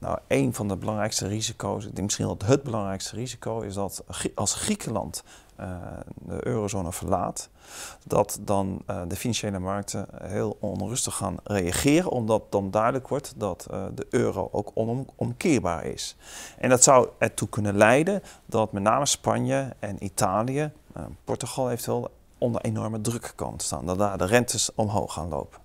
Nou, een van de belangrijkste risico's, misschien wel het belangrijkste risico, is dat als Griekenland eh, de eurozone verlaat, dat dan eh, de financiële markten heel onrustig gaan reageren, omdat dan duidelijk wordt dat eh, de euro ook onomkeerbaar is. En dat zou ertoe kunnen leiden dat met name Spanje en Italië, Portugal heeft wel onder enorme druk komen te staan, dat daar de rentes omhoog gaan lopen.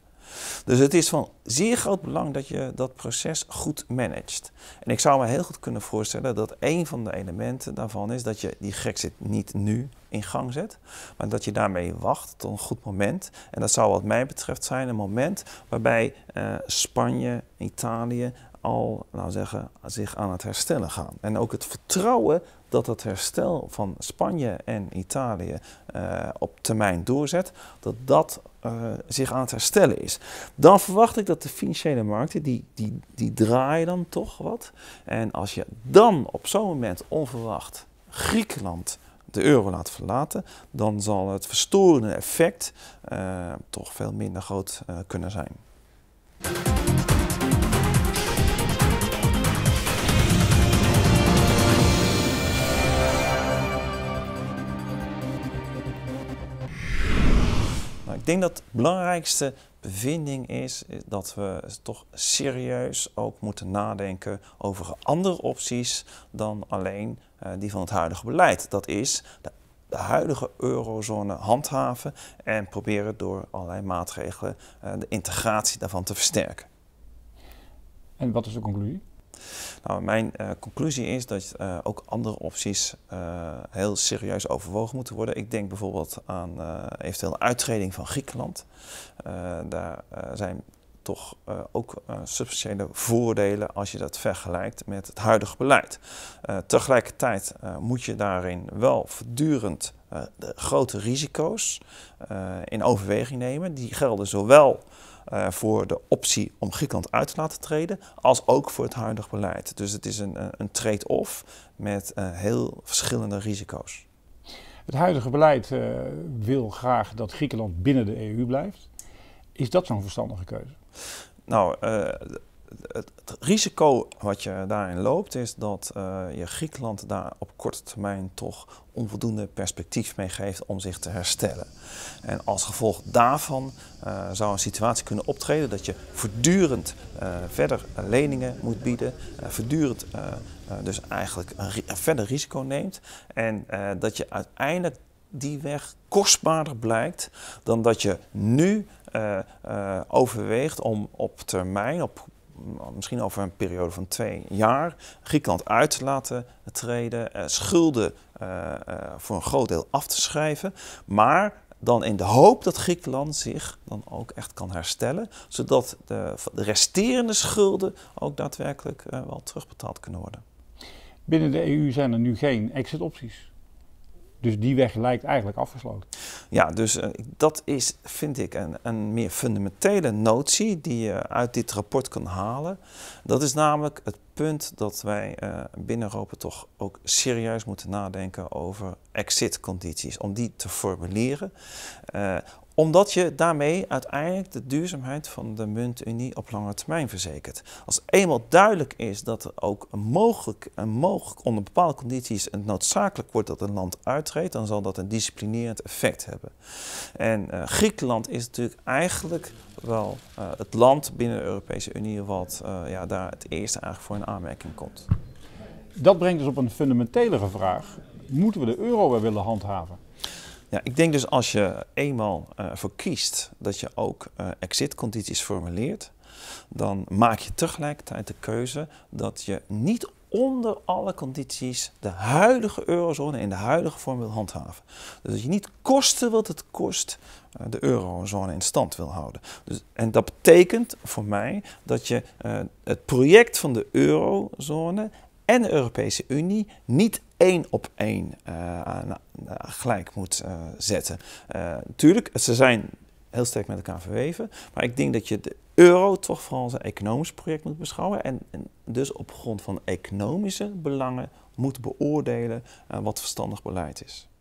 Dus het is van zeer groot belang dat je dat proces goed managt. En ik zou me heel goed kunnen voorstellen dat een van de elementen daarvan is dat je die Grexit niet nu in gang zet, maar dat je daarmee wacht tot een goed moment. En dat zou wat mij betreft zijn een moment waarbij eh, Spanje, Italië, al, nou zeggen, zich aan het herstellen gaan. En ook het vertrouwen dat het herstel van Spanje en Italië eh, op termijn doorzet, dat dat eh, zich aan het herstellen is. Dan verwacht ik dat de financiële markten, die, die, die draaien dan toch wat. En als je dan op zo'n moment onverwacht Griekenland de euro laat verlaten, dan zal het verstorende effect eh, toch veel minder groot kunnen zijn. Nou, ik denk dat de belangrijkste bevinding is, dat we toch serieus ook moeten nadenken over andere opties dan alleen eh, die van het huidige beleid. Dat is de de huidige eurozone handhaven en proberen door allerlei maatregelen eh, de integratie daarvan te versterken. En wat is de conclusie? Nou, mijn eh, conclusie is dat eh, ook andere opties eh, heel serieus overwogen moeten worden. Ik denk bijvoorbeeld aan eventueel uittreding van Griekenland. daar zijn toch ook substantiële voordelen als je dat vergelijkt met het huidige beleid. tegelijkertijd moet je daarin wel voortdurend de grote risico's in overweging nemen. Die gelden zowel eh, voor de optie om Griekenland uit te laten treden, als ook voor het huidig beleid. Dus het is een, een trade-off met eh, heel verschillende risico's. Het huidige beleid eh, wil graag dat Griekenland binnen de EU blijft. Is dat zo'n verstandige keuze? Nou, het, risico wat je daarin loopt is dat eh, je Griekenland daar op korte termijn toch onvoldoende perspectief mee geeft om zich te herstellen. En als gevolg daarvan eh, zou een situatie kunnen optreden dat je voortdurend eh, verder leningen moet bieden, voortdurend dus eigenlijk een, verder risico neemt en dat je uiteindelijk die weg kostbaarder blijkt dan dat je nu overweegt om op termijn, op misschien over een periode van twee jaar, Griekenland uit te laten treden, eh, schulden eh, eh, voor een groot deel af te schrijven, maar dan in de hoop dat Griekenland zich dan ook echt kan herstellen, zodat de, de resterende schulden ook daadwerkelijk wel terugbetaald kunnen worden. Binnen de EU zijn er nu geen exit-opties. Dus die weg lijkt eigenlijk afgesloten. Ja, dus eh, dat is, vind ik, een, een meer fundamentele notie die je uit dit rapport kan halen. Dat is namelijk het punt dat wij uh, binnen Europa toch ook serieus moeten nadenken over exitcondities. Om die te formuleren, eh, omdat je daarmee uiteindelijk de duurzaamheid van de muntunie op lange termijn verzekert. Als eenmaal duidelijk is dat er ook mogelijk, en mogelijk onder bepaalde condities het noodzakelijk wordt dat een land uittreedt, dan zal dat een disciplinerend effect hebben. En eh, Griekenland is natuurlijk eigenlijk wel eh, het land binnen de Europese Unie wat eh, ja, daar het eerste eigenlijk voor in aanmerking komt. Dat brengt dus op een fundamentelere vraag. Moeten we de euro weer willen handhaven? Ja, ik denk dus als je eenmaal uh, eh, voor kiest dat je ook uh, exitcondities formuleert, dan maak je tegelijkertijd de keuze dat je niet onder alle condities de huidige eurozone in de huidige vorm wil handhaven. Dus dat je niet kosten wat het kost eh, de eurozone in stand wil houden. Dus, en dat betekent voor mij dat je het project van de eurozone en de Europese Unie niet één op één uh, gelijk moet eh, zetten. Uh, tuurlijk, ze zijn heel sterk met elkaar verweven, maar ik denk dat je de euro toch vooral als een economisch project moet beschouwen en dus op grond van economische belangen moet beoordelen wat verstandig beleid is.